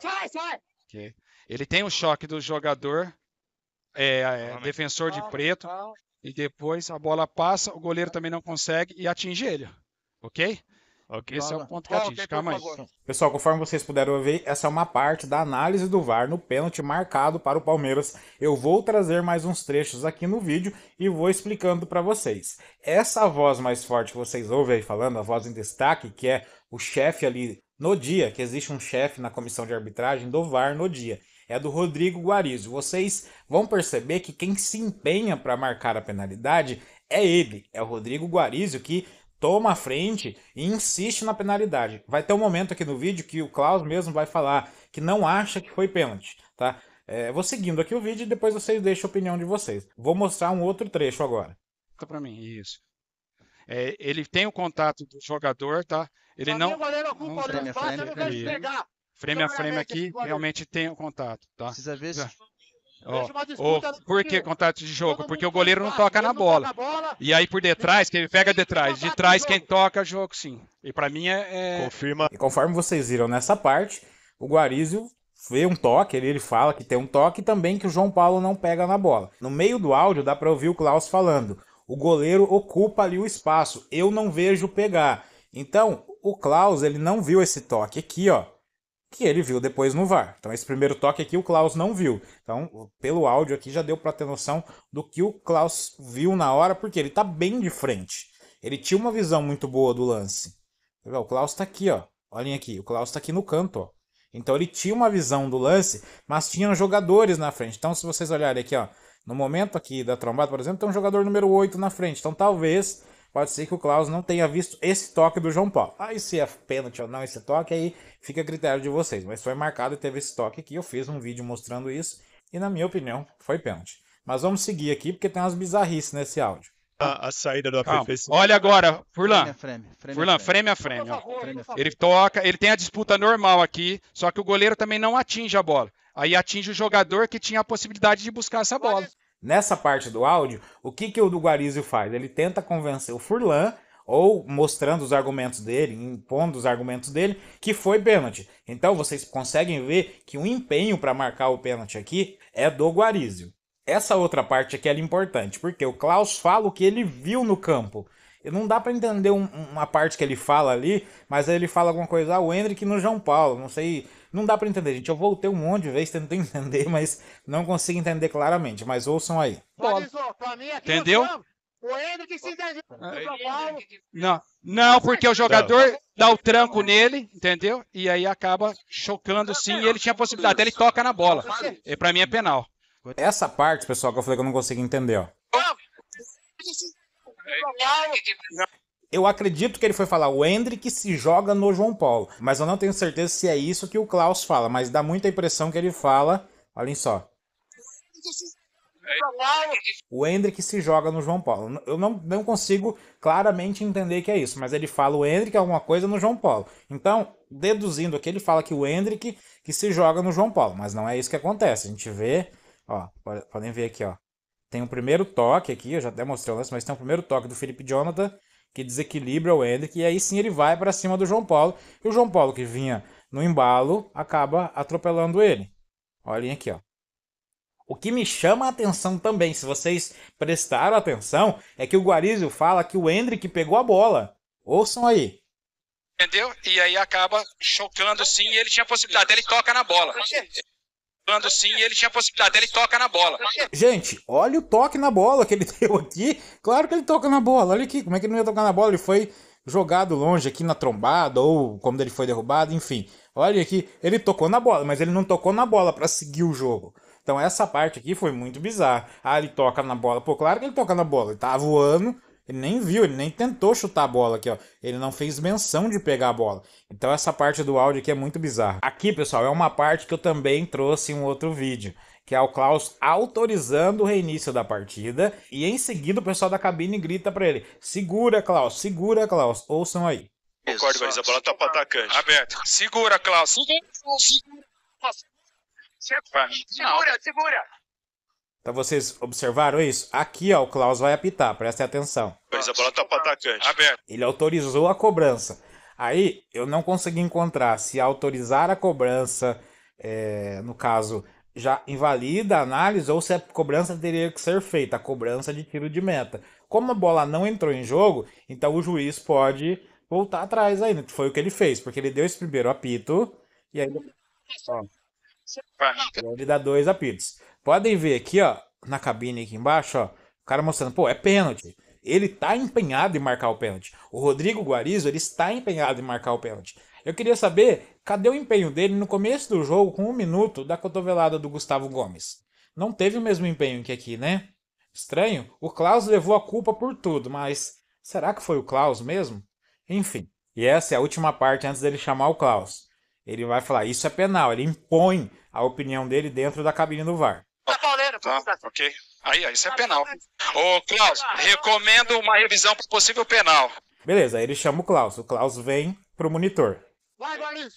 Sai, sai! Okay. Ele tem o choque do jogador, é, é, defensor de preto, e depois a bola passa, o goleiro também não consegue e atinge ele. Ok? Ok, esse é o ponto que atinge. Okay, Calma aí. Pessoal, conforme vocês puderam ouvir, essa é uma parte da análise do VAR no pênalti marcado para o Palmeiras. Eu vou trazer mais uns trechos aqui no vídeo e vou explicando para vocês. Essa voz mais forte que vocês ouvem aí falando, a voz em destaque, que é o chefe ali no dia, que existe um chefe na comissão de arbitragem do VAR no dia. É do Rodrigo Guarizo. Vocês vão perceber que quem se empenha para marcar a penalidade é ele, é o Rodrigo Guarizo que toma a frente e insiste na penalidade. Vai ter um momento aqui no vídeo que o Klaus mesmo vai falar que não acha que foi pênalti, tá? É, vou seguindo aqui o vídeo e depois vocês deixam a opinião de vocês. Vou mostrar um outro trecho agora. Fica para mim, isso. É, ele tem o contato do jogador, tá? Ele não. O goleiro frame, não pegar. a frame é então, aqui, realmente tem o contato, tá? Precisa ver se. Oh, oh, por que contato de jogo? Porque o goleiro não toca na bola. E aí por detrás, quem pega detrás. De trás, quem toca, jogo sim. E para mim é, é. Confirma. E conforme vocês viram nessa parte, o Guarizio vê um toque, ele, ele fala que tem um toque e também que o João Paulo não pega na bola. No meio do áudio dá para ouvir o Klaus falando. O goleiro ocupa ali o espaço. Eu não vejo pegar. Então, o Klaus, ele não viu esse toque aqui, ó. Que ele viu depois no VAR. Então, esse primeiro toque aqui o Klaus não viu. Então, pelo áudio aqui já deu para ter noção do que o Klaus viu na hora, porque ele tá bem de frente. Ele tinha uma visão muito boa do lance. O Klaus tá aqui, ó. Olhem aqui, o Klaus tá aqui no canto, ó. Então ele tinha uma visão do lance, mas tinham jogadores na frente. Então, se vocês olharem aqui, ó, no momento aqui da trombada, por exemplo, tem um jogador número 8 na frente. Então talvez, pode ser que o Klaus não tenha visto esse toque do João Paulo. Aí se é pênalti ou não esse toque, aí fica a critério de vocês. Mas foi marcado e teve esse toque aqui. Eu fiz um vídeo mostrando isso. E na minha opinião, foi pênalti. Mas vamos seguir aqui, porque tem umas bizarrices nesse áudio. A, a, saída do aperfeiçoamento. Olha agora, Furlan. Furlan, freme a freme. Ele toca, ele tem a disputa normal aqui, só que o goleiro também não atinge a bola. Aí atinge o jogador que tinha a possibilidade de buscar essa bola. Nessa parte do áudio, o que, que o do Guarizio faz? Ele tenta convencer o Furlan ou mostrando os argumentos dele, impondo os argumentos dele, que foi pênalti. Então vocês conseguem ver que o empenho para marcar o pênalti aqui é do Guarizio. Essa outra parte aqui é importante, porque o Klaus fala o que ele viu no campo. Não dá para entender um, uma parte que ele fala ali, mas aí ele fala alguma coisa, ah, o Hendrick no João Paulo, não sei. Não dá para entender, gente. Eu voltei um monte de vezes tentando entender, mas não consigo entender claramente. Mas ouçam aí. pra mim aqui Entendeu? O Hendrick se Não, não, porque o jogador não. dá o tranco nele, entendeu? E aí acaba chocando sim, e ele tinha possibilidade, até ele toca na bola. E para mim é penal. Essa parte, pessoal, que eu falei que eu não consigo entender, ó. Eu acredito que ele foi falar o Hendrick se joga no João Paulo, mas eu não tenho certeza se é isso que o Klaus fala, mas dá muita impressão que ele fala. Olhem só. O Hendrick se joga no João Paulo. Eu não, não consigo claramente entender que é isso, mas ele fala o Hendrick é alguma coisa no João Paulo. Então, deduzindo aqui, ele fala que o Hendrick que se joga no João Paulo, mas não é isso que acontece. A gente vê, ó, podem ver aqui, ó. Tem o um primeiro toque aqui, eu já até mostrei o lance, mas tem o um primeiro toque do Felipe Jonathan, que desequilibra o Hendrick, e aí sim ele vai para cima do João Paulo. E o João Paulo, que vinha no embalo, acaba atropelando ele. Olhem aqui, ó. O que me chama a atenção também, se vocês prestaram atenção, é que o Guarizio fala que o Hendrick pegou a bola. Ouçam aí. Entendeu? E aí acaba chocando sim, e ele tinha possibilidade, ele toca na bola jogando sim ele tinha possibilidade. ele toca na bola. Gente, olha o toque na bola que ele deu aqui. Claro que ele toca na bola. Olha aqui, como é que ele não ia tocar na bola? Ele foi jogado longe aqui na trombada ou como ele foi derrubado, enfim. Olha aqui, ele tocou na bola, mas ele não tocou na bola para seguir o jogo. Então essa parte aqui foi muito bizarra. Ah, ele toca na bola. Pô, claro que ele toca na bola. Ele tá voando, ele nem viu, ele nem tentou chutar a bola aqui, ó. Ele não fez menção de pegar a bola. Então essa parte do áudio aqui é muito bizarra. Aqui, pessoal, é uma parte que eu também trouxe em um outro vídeo, que é o Klaus autorizando o reinício da partida, e em seguida o pessoal da cabine grita para ele: "Segura, Klaus, segura, Klaus". Ouçam aí. Concordo, mas a bola tá pra atacante. Aberto. Segura, Klaus. Segura, segura. Segura, segura. Então vocês observaram isso? Aqui, ó, o Klaus vai apitar, prestem atenção. Mas a bola tá para atacante. Aberto. Ele autorizou a cobrança. Aí eu não consegui encontrar se autorizar a cobrança, é, no caso, já invalida a análise ou se a cobrança teria que ser feita, a cobrança de tiro de meta. Como a bola não entrou em jogo, então o juiz pode voltar atrás ainda, que foi o que ele fez, porque ele deu esse primeiro apito e aí. Ó. Ele dá dois apitos. Podem ver aqui, ó, na cabine aqui embaixo, ó, o cara mostrando, pô, é pênalti. Ele tá empenhado em marcar o pênalti. O Rodrigo Guarizo, ele está empenhado em marcar o pênalti. Eu queria saber, cadê o empenho dele no começo do jogo, com um minuto, da cotovelada do Gustavo Gomes? Não teve o mesmo empenho que aqui, né? Estranho, o Klaus levou a culpa por tudo, mas será que foi o Klaus mesmo? Enfim, e essa é a última parte antes dele chamar o Klaus. Ele vai falar, isso é penal. Ele impõe a opinião dele dentro da cabine do VAR. Tá, tá, tá ok. Aí, ó, isso é tá, penal. Tá, Ô, Klaus, recomendo uma revisão para possível penal. Beleza, aí ele chama o Klaus. O Klaus vem pro monitor. Vai, Guarinho.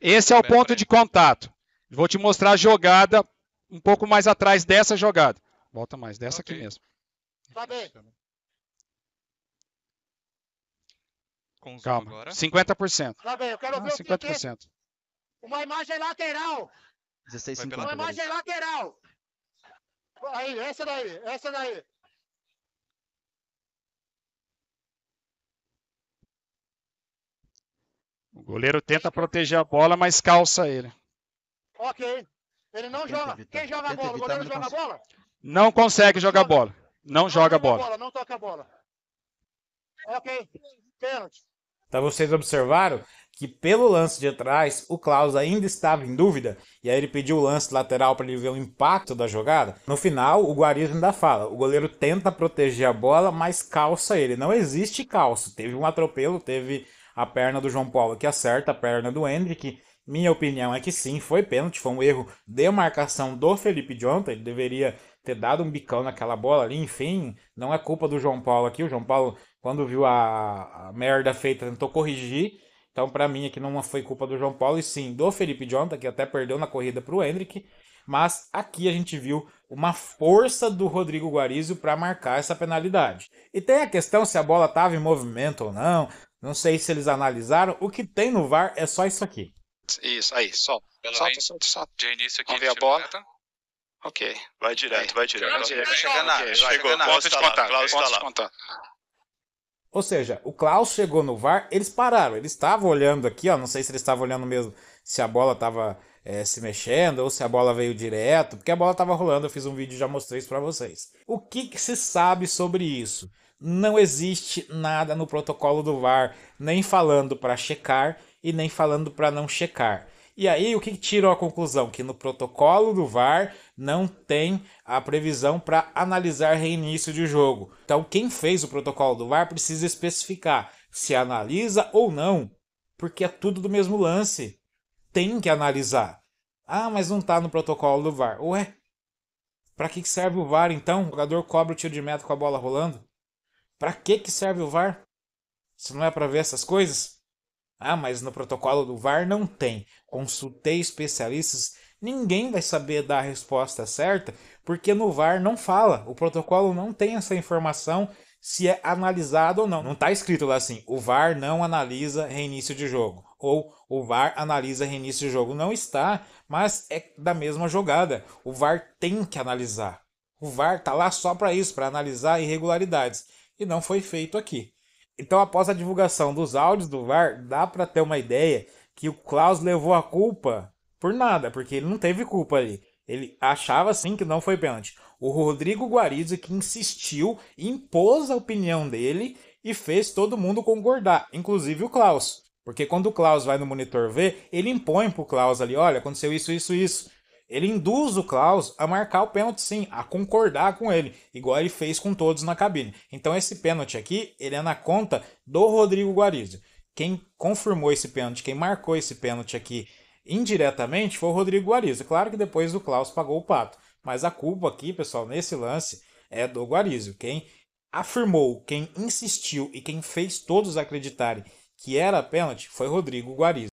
Esse é o ponto de contato. Vou te mostrar a jogada um pouco mais atrás dessa jogada. Volta mais, dessa okay. aqui mesmo. Tá bem. Calma, agora. 50%. Tá bem, eu quero ah, ver 50%. o 50%. É. Uma imagem lateral. Uma imagem lateral. Aí, essa daí, essa daí. O goleiro tenta proteger a bola, mas calça ele. Ok. Ele não tenta joga. Evitar. Quem joga a bola? O goleiro joga a bola? Não consegue jogar a bola. Não, não joga a bola. bola. Não toca a bola. Ok. Pênalti. Então vocês observaram que pelo lance de trás, o Klaus ainda estava em dúvida, e aí ele pediu o lance lateral para ele ver o impacto da jogada. No final, o Guarismo ainda fala: o goleiro tenta proteger a bola, mas calça ele. Não existe calço. Teve um atropelo, teve a perna do João Paulo que acerta a perna do Hendrick. Minha opinião é que sim, foi pênalti, foi um erro de marcação do Felipe Jonathan, ele deveria ter dado um bicão naquela bola ali, enfim, não é culpa do João Paulo aqui. O João Paulo, quando viu a, a merda feita, tentou corrigir então, para mim, aqui não foi culpa do João Paulo, e sim do Felipe Jonta, que até perdeu na corrida para o Hendrick. Mas aqui a gente viu uma força do Rodrigo Guarizio para marcar essa penalidade. E tem a questão se a bola estava em movimento ou não. Não sei se eles analisaram. O que tem no VAR é só isso aqui. Isso, aí, solta. solta, solta, solta. De início aqui, Vamos ver a bola. Tá? Ok. Vai direto, vai direto. Vai direto. Vai direto. Vai direto. Vai direto. Vai direto. Vai direto. Vai direto. Ou seja, o Klaus chegou no VAR, eles pararam, eles estavam olhando aqui, ó, não sei se eles estavam olhando mesmo se a bola estava é, eh, se mexendo ou se a bola veio direto, porque a bola estava rolando, eu fiz um vídeo e já mostrei isso para vocês. O que, que se sabe sobre isso? Não existe nada no protocolo do VAR, nem falando para checar e nem falando para não checar. E aí, o que tirou a conclusão? Que no protocolo do VAR não tem a previsão para analisar reinício de jogo. Então, quem fez o protocolo do VAR precisa especificar se analisa ou não, porque é tudo do mesmo lance. Tem que analisar. Ah, mas não está no protocolo do VAR. Ué, para que serve o VAR então? O jogador cobra o tiro de meta com a bola rolando? Para que que serve o VAR? Se não é para ver essas coisas? Ah, mas no protocolo do VAR não tem. Consultei especialistas. Ninguém vai saber dar a resposta certa, porque no VAR não fala. O protocolo não tem essa informação se é analisado ou não. Não está escrito lá assim: o VAR não analisa reinício de jogo. Ou o VAR analisa reinício de jogo. Não está, mas é da mesma jogada. O VAR tem que analisar. O VAR está lá só para isso, para analisar irregularidades. E não foi feito aqui. Então, após a divulgação dos áudios do VAR, dá para ter uma ideia que o Klaus levou a culpa por nada, porque ele não teve culpa ali. Ele achava sim que não foi pênalti. O Rodrigo Guarizzi que insistiu, impôs a opinião dele e fez todo mundo concordar, inclusive o Klaus. Porque quando o Klaus vai no monitor ver, ele impõe pro Klaus ali, olha, aconteceu isso, isso, isso. Ele induz o Klaus a marcar o pênalti sim, a concordar com ele, igual ele fez com todos na cabine. Então esse pênalti aqui, ele é na conta do Rodrigo Guarizio. Quem confirmou esse pênalti, quem marcou esse pênalti aqui indiretamente foi o Rodrigo Guarizio. Claro que depois o Klaus pagou o pato, mas a culpa aqui, pessoal, nesse lance é do Guarizio. Quem afirmou, quem insistiu e quem fez todos acreditarem que era pênalti foi Rodrigo Guarizio.